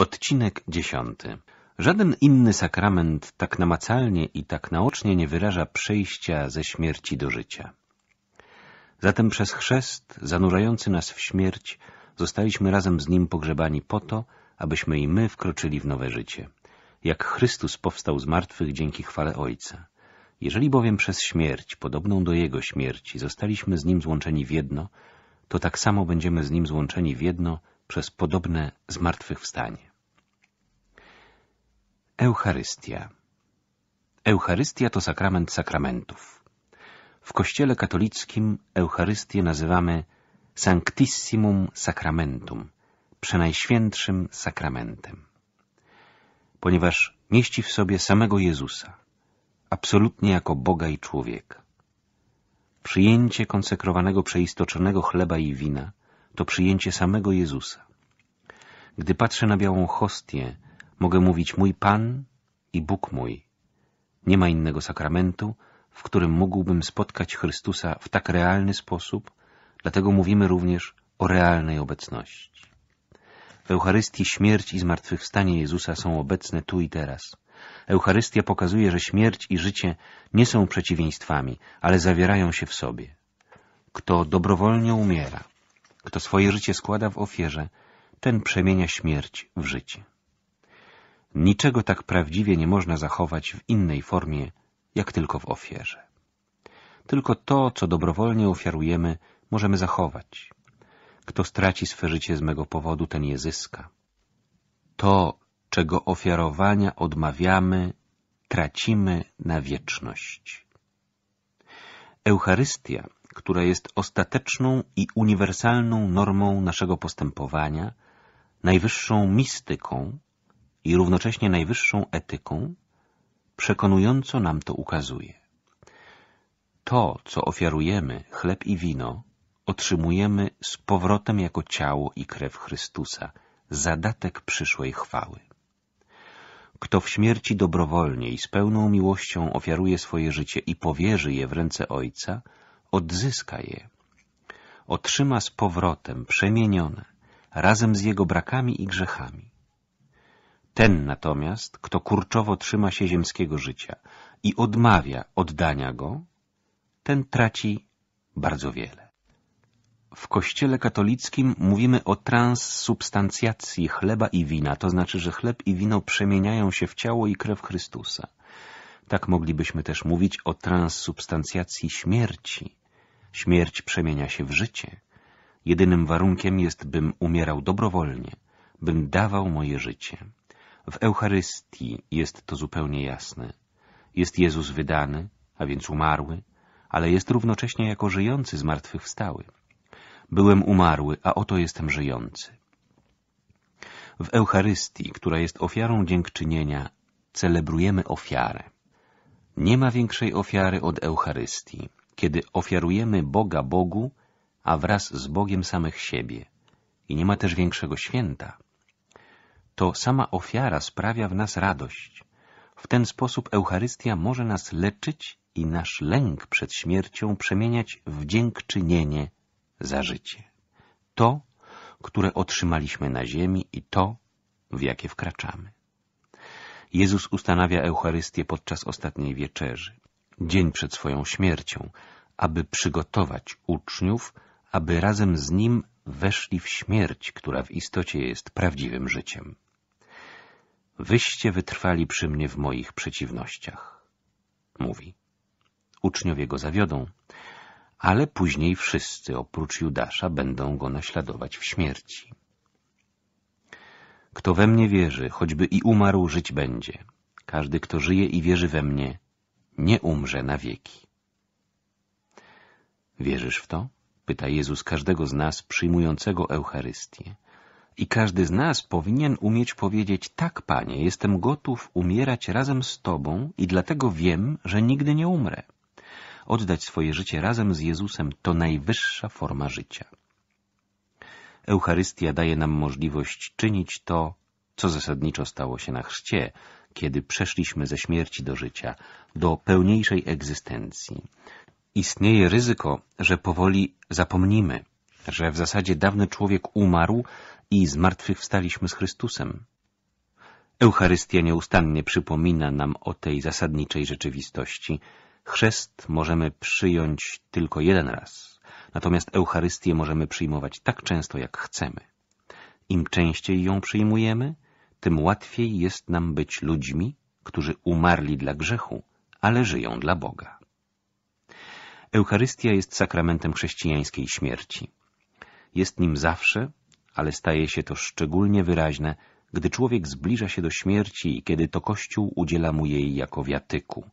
Odcinek dziesiąty. Żaden inny sakrament tak namacalnie i tak naocznie nie wyraża przejścia ze śmierci do życia. Zatem przez chrzest zanurzający nas w śmierć zostaliśmy razem z Nim pogrzebani po to, abyśmy i my wkroczyli w nowe życie, jak Chrystus powstał z martwych dzięki chwale Ojca. Jeżeli bowiem przez śmierć, podobną do Jego śmierci, zostaliśmy z Nim złączeni w jedno, to tak samo będziemy z Nim złączeni w jedno przez podobne zmartwychwstanie. Eucharystia. Eucharystia to sakrament sakramentów. W Kościele katolickim Eucharystię nazywamy Sanctissimum Sacramentum, przenajświętszym sakramentem. Ponieważ mieści w sobie samego Jezusa, absolutnie jako Boga i człowieka. Przyjęcie konsekrowanego przeistoczonego chleba i wina to przyjęcie samego Jezusa. Gdy patrzę na białą hostię, Mogę mówić mój Pan i Bóg mój. Nie ma innego sakramentu, w którym mógłbym spotkać Chrystusa w tak realny sposób, dlatego mówimy również o realnej obecności. W Eucharystii śmierć i zmartwychwstanie Jezusa są obecne tu i teraz. Eucharystia pokazuje, że śmierć i życie nie są przeciwieństwami, ale zawierają się w sobie. Kto dobrowolnie umiera, kto swoje życie składa w ofierze, ten przemienia śmierć w życie niczego tak prawdziwie nie można zachować w innej formie, jak tylko w ofierze. Tylko to, co dobrowolnie ofiarujemy, możemy zachować. Kto straci swe życie z mego powodu, ten je zyska. To, czego ofiarowania odmawiamy, tracimy na wieczność. Eucharystia, która jest ostateczną i uniwersalną normą naszego postępowania, najwyższą mistyką, i równocześnie najwyższą etyką, przekonująco nam to ukazuje. To, co ofiarujemy, chleb i wino, otrzymujemy z powrotem jako ciało i krew Chrystusa, zadatek przyszłej chwały. Kto w śmierci dobrowolnie i z pełną miłością ofiaruje swoje życie i powierzy je w ręce Ojca, odzyska je. Otrzyma z powrotem przemienione, razem z jego brakami i grzechami, ten natomiast, kto kurczowo trzyma się ziemskiego życia i odmawia oddania go, ten traci bardzo wiele. W Kościele katolickim mówimy o transsubstancjacji chleba i wina, to znaczy, że chleb i wino przemieniają się w ciało i krew Chrystusa. Tak moglibyśmy też mówić o transsubstancjacji śmierci. Śmierć przemienia się w życie. Jedynym warunkiem jest, bym umierał dobrowolnie, bym dawał moje życie. W Eucharystii jest to zupełnie jasne. Jest Jezus wydany, a więc umarły, ale jest równocześnie jako żyjący zmartwychwstały. Byłem umarły, a oto jestem żyjący. W Eucharystii, która jest ofiarą dziękczynienia, celebrujemy ofiarę. Nie ma większej ofiary od Eucharystii, kiedy ofiarujemy Boga Bogu, a wraz z Bogiem samych siebie. I nie ma też większego święta to sama ofiara sprawia w nas radość. W ten sposób Eucharystia może nas leczyć i nasz lęk przed śmiercią przemieniać w dziękczynienie za życie. To, które otrzymaliśmy na ziemi i to, w jakie wkraczamy. Jezus ustanawia Eucharystię podczas ostatniej wieczerzy, dzień przed swoją śmiercią, aby przygotować uczniów, aby razem z Nim weszli w śmierć, która w istocie jest prawdziwym życiem. Wyście wytrwali przy mnie w moich przeciwnościach. Mówi. Uczniowie go zawiodą, ale później wszyscy oprócz Judasza będą go naśladować w śmierci. Kto we mnie wierzy, choćby i umarł, żyć będzie. Każdy, kto żyje i wierzy we mnie, nie umrze na wieki. Wierzysz w to? Pyta Jezus każdego z nas przyjmującego Eucharystię. I każdy z nas powinien umieć powiedzieć: Tak, panie, jestem gotów umierać razem z tobą i dlatego wiem, że nigdy nie umrę. Oddać swoje życie razem z Jezusem to najwyższa forma życia. Eucharystia daje nam możliwość czynić to, co zasadniczo stało się na chrzcie, kiedy przeszliśmy ze śmierci do życia, do pełniejszej egzystencji. Istnieje ryzyko, że powoli zapomnimy, że w zasadzie dawny człowiek umarł, i zmartwychwstaliśmy z Chrystusem. Eucharystia nieustannie przypomina nam o tej zasadniczej rzeczywistości. Chrzest możemy przyjąć tylko jeden raz, natomiast Eucharystię możemy przyjmować tak często, jak chcemy. Im częściej ją przyjmujemy, tym łatwiej jest nam być ludźmi, którzy umarli dla grzechu, ale żyją dla Boga. Eucharystia jest sakramentem chrześcijańskiej śmierci. Jest nim zawsze ale staje się to szczególnie wyraźne, gdy człowiek zbliża się do śmierci i kiedy to Kościół udziela mu jej jako wiatyku,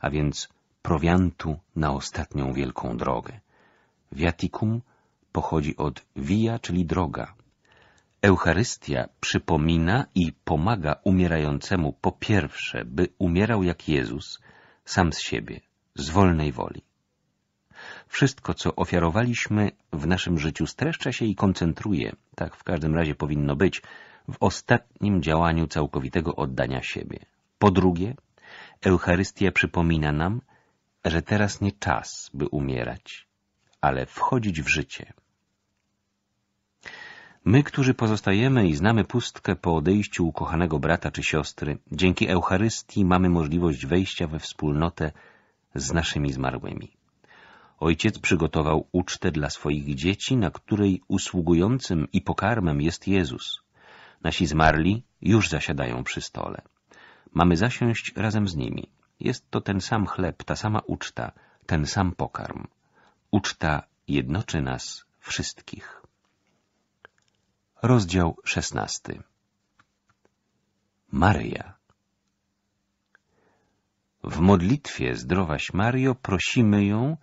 a więc prowiantu na ostatnią wielką drogę. Wiatikum pochodzi od via, czyli droga. Eucharystia przypomina i pomaga umierającemu po pierwsze, by umierał jak Jezus, sam z siebie, z wolnej woli. Wszystko, co ofiarowaliśmy w naszym życiu, streszcza się i koncentruje, tak w każdym razie powinno być, w ostatnim działaniu całkowitego oddania siebie. Po drugie, Eucharystia przypomina nam, że teraz nie czas, by umierać, ale wchodzić w życie. My, którzy pozostajemy i znamy pustkę po odejściu ukochanego brata czy siostry, dzięki Eucharystii mamy możliwość wejścia we wspólnotę z naszymi zmarłymi. Ojciec przygotował ucztę dla swoich dzieci, na której usługującym i pokarmem jest Jezus. Nasi zmarli już zasiadają przy stole. Mamy zasiąść razem z nimi. Jest to ten sam chleb, ta sama uczta, ten sam pokarm. Uczta jednoczy nas wszystkich. Rozdział szesnasty Maryja W modlitwie Zdrowaś Mario prosimy ją,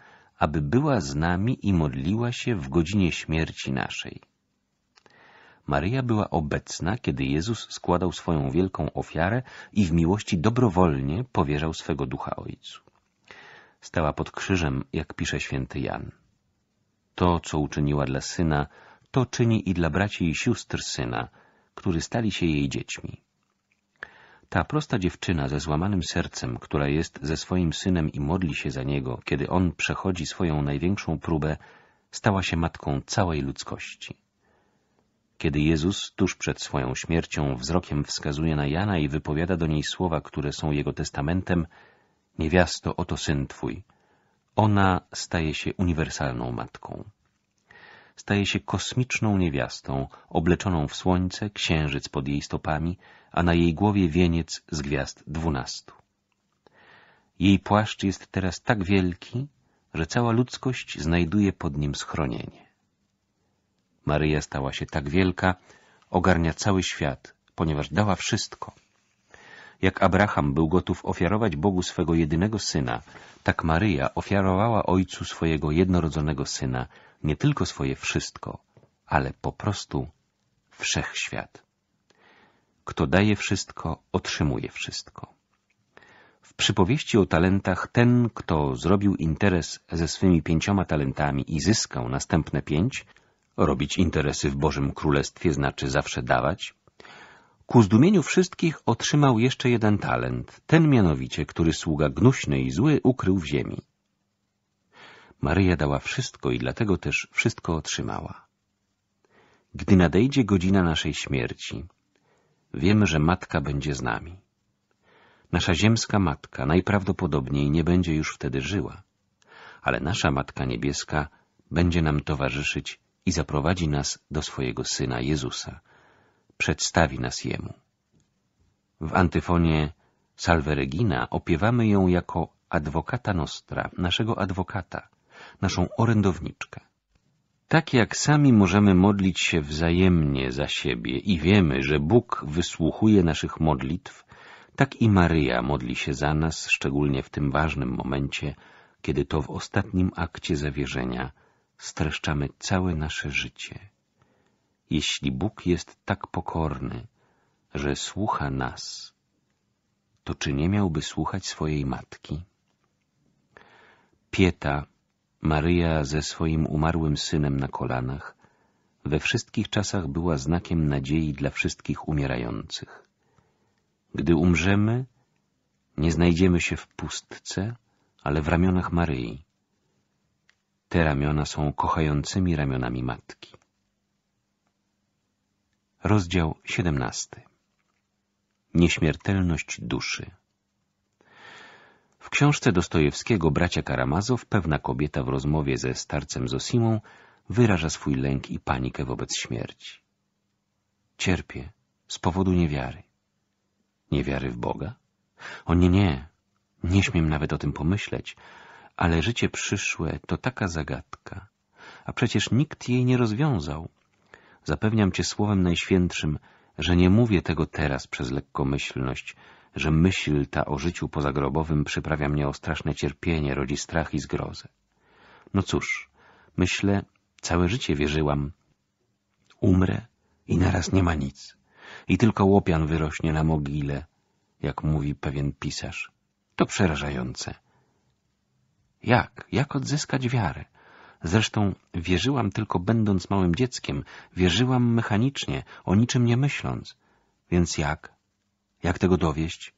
aby była z nami i modliła się w godzinie śmierci naszej. Maryja była obecna, kiedy Jezus składał swoją wielką ofiarę i w miłości dobrowolnie powierzał swego ducha Ojcu. Stała pod krzyżem, jak pisze święty Jan. To, co uczyniła dla syna, to czyni i dla braci i sióstr syna, którzy stali się jej dziećmi. Ta prosta dziewczyna ze złamanym sercem, która jest ze swoim synem i modli się za niego, kiedy on przechodzi swoją największą próbę, stała się matką całej ludzkości. Kiedy Jezus tuż przed swoją śmiercią wzrokiem wskazuje na Jana i wypowiada do niej słowa, które są jego testamentem, niewiasto, oto syn twój, ona staje się uniwersalną matką staje się kosmiczną niewiastą, obleczoną w słońce, księżyc pod jej stopami, a na jej głowie wieniec z gwiazd dwunastu. Jej płaszcz jest teraz tak wielki, że cała ludzkość znajduje pod nim schronienie. Maryja stała się tak wielka, ogarnia cały świat, ponieważ dała wszystko. Jak Abraham był gotów ofiarować Bogu swego jedynego syna, tak Maryja ofiarowała Ojcu swojego jednorodzonego syna, nie tylko swoje wszystko, ale po prostu wszechświat. Kto daje wszystko, otrzymuje wszystko. W przypowieści o talentach ten, kto zrobił interes ze swymi pięcioma talentami i zyskał następne pięć, robić interesy w Bożym Królestwie znaczy zawsze dawać, ku zdumieniu wszystkich otrzymał jeszcze jeden talent, ten mianowicie, który sługa gnuśny i zły ukrył w ziemi. Maryja dała wszystko i dlatego też wszystko otrzymała. Gdy nadejdzie godzina naszej śmierci, wiemy, że Matka będzie z nami. Nasza ziemska Matka najprawdopodobniej nie będzie już wtedy żyła, ale nasza Matka Niebieska będzie nam towarzyszyć i zaprowadzi nas do swojego Syna Jezusa, przedstawi nas Jemu. W antyfonie Salve Regina opiewamy ją jako adwokata nostra, naszego adwokata, naszą orędowniczkę. Tak jak sami możemy modlić się wzajemnie za siebie i wiemy, że Bóg wysłuchuje naszych modlitw, tak i Maryja modli się za nas, szczególnie w tym ważnym momencie, kiedy to w ostatnim akcie zawierzenia streszczamy całe nasze życie. Jeśli Bóg jest tak pokorny, że słucha nas, to czy nie miałby słuchać swojej matki? Pieta Maryja ze swoim umarłym synem na kolanach we wszystkich czasach była znakiem nadziei dla wszystkich umierających. Gdy umrzemy, nie znajdziemy się w pustce, ale w ramionach Maryi. Te ramiona są kochającymi ramionami Matki. Rozdział 17. Nieśmiertelność duszy w książce Dostojewskiego Bracia Karamazow pewna kobieta w rozmowie ze starcem Zosimą wyraża swój lęk i panikę wobec śmierci. Cierpię z powodu niewiary. Niewiary w Boga? O nie, nie. Nie śmiem nawet o tym pomyśleć, ale życie przyszłe to taka zagadka, a przecież nikt jej nie rozwiązał. Zapewniam cię słowem najświętszym, że nie mówię tego teraz przez lekkomyślność, że myśl ta o życiu pozagrobowym przyprawia mnie o straszne cierpienie, rodzi strach i zgrozę. No cóż, myślę, całe życie wierzyłam. Umrę i naraz nie ma nic. I tylko łopian wyrośnie na mogile, jak mówi pewien pisarz. To przerażające. Jak? Jak odzyskać wiarę? Zresztą wierzyłam tylko będąc małym dzieckiem, wierzyłam mechanicznie, o niczym nie myśląc. Więc jak? Jak tego dowieść?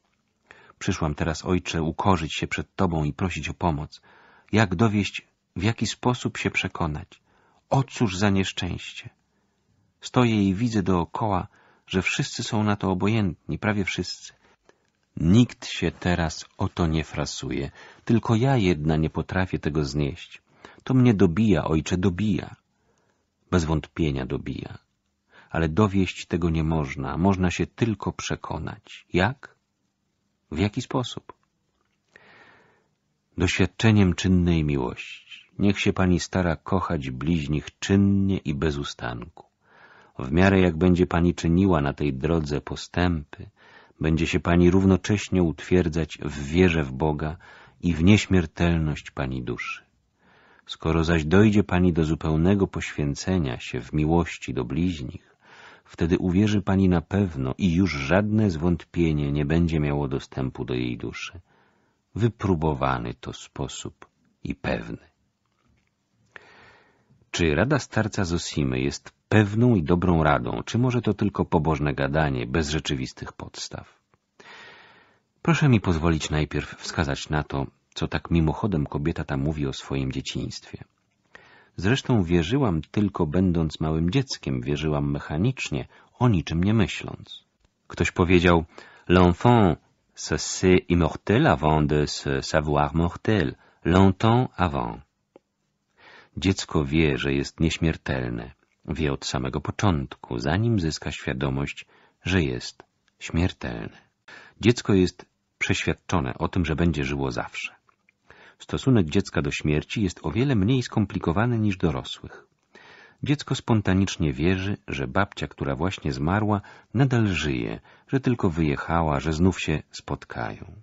Przyszłam teraz, ojcze, ukorzyć się przed Tobą i prosić o pomoc. Jak dowieść, w jaki sposób się przekonać? O cóż za nieszczęście! Stoję i widzę dookoła, że wszyscy są na to obojętni, prawie wszyscy. Nikt się teraz o to nie frasuje, tylko ja jedna nie potrafię tego znieść. To mnie dobija, ojcze, dobija. Bez wątpienia dobija ale dowieść tego nie można. Można się tylko przekonać. Jak? W jaki sposób? Doświadczeniem czynnej miłości. Niech się Pani stara kochać bliźnich czynnie i bez ustanku. W miarę jak będzie Pani czyniła na tej drodze postępy, będzie się Pani równocześnie utwierdzać w wierze w Boga i w nieśmiertelność Pani duszy. Skoro zaś dojdzie Pani do zupełnego poświęcenia się w miłości do bliźnich, Wtedy uwierzy Pani na pewno i już żadne zwątpienie nie będzie miało dostępu do jej duszy. Wypróbowany to sposób i pewny. Czy rada starca Zosimy jest pewną i dobrą radą, czy może to tylko pobożne gadanie bez rzeczywistych podstaw? Proszę mi pozwolić najpierw wskazać na to, co tak mimochodem kobieta ta mówi o swoim dzieciństwie. Zresztą wierzyłam tylko będąc małym dzieckiem, wierzyłam mechanicznie, o niczym nie myśląc. Ktoś powiedział, l'enfant se sait immortel avant de se savoir mortel, longtemps avant. Dziecko wie, że jest nieśmiertelne, wie od samego początku, zanim zyska świadomość, że jest śmiertelne. Dziecko jest przeświadczone o tym, że będzie żyło zawsze. Stosunek dziecka do śmierci jest o wiele mniej skomplikowany niż dorosłych. Dziecko spontanicznie wierzy, że babcia, która właśnie zmarła, nadal żyje, że tylko wyjechała, że znów się spotkają.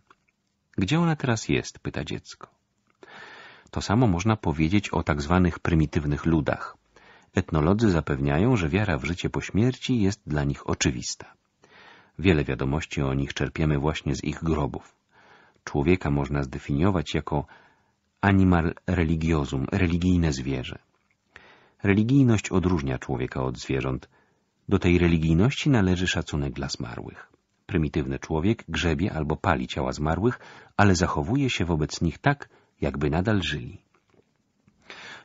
Gdzie ona teraz jest? pyta dziecko. To samo można powiedzieć o tak zwanych prymitywnych ludach. Etnolodzy zapewniają, że wiara w życie po śmierci jest dla nich oczywista. Wiele wiadomości o nich czerpiemy właśnie z ich grobów. Człowieka można zdefiniować jako Animal religiosum, religijne zwierzę. Religijność odróżnia człowieka od zwierząt. Do tej religijności należy szacunek dla zmarłych. Prymitywny człowiek grzebie albo pali ciała zmarłych, ale zachowuje się wobec nich tak, jakby nadal żyli.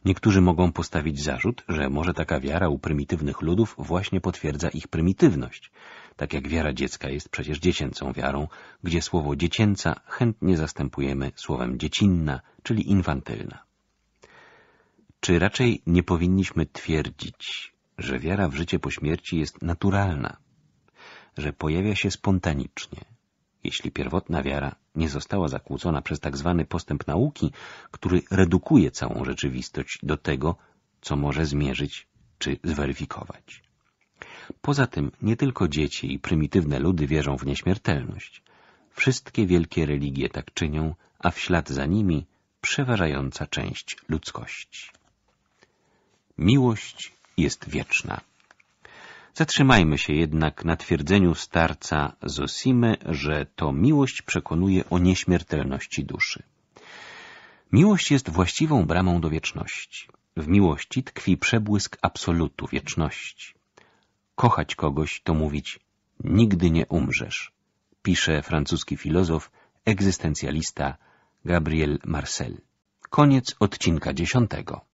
Niektórzy mogą postawić zarzut, że może taka wiara u prymitywnych ludów właśnie potwierdza ich prymitywność – tak jak wiara dziecka jest przecież dziecięcą wiarą, gdzie słowo dziecięca chętnie zastępujemy słowem dziecinna, czyli infantylna. Czy raczej nie powinniśmy twierdzić, że wiara w życie po śmierci jest naturalna, że pojawia się spontanicznie, jeśli pierwotna wiara nie została zakłócona przez tak zwany postęp nauki, który redukuje całą rzeczywistość do tego, co może zmierzyć czy zweryfikować. Poza tym nie tylko dzieci i prymitywne ludy wierzą w nieśmiertelność. Wszystkie wielkie religie tak czynią, a w ślad za nimi przeważająca część ludzkości. Miłość jest wieczna. Zatrzymajmy się jednak na twierdzeniu starca Zosimy, że to miłość przekonuje o nieśmiertelności duszy. Miłość jest właściwą bramą do wieczności. W miłości tkwi przebłysk absolutu wieczności kochać kogoś to mówić nigdy nie umrzesz, pisze francuski filozof, egzystencjalista Gabriel Marcel. Koniec odcinka dziesiątego.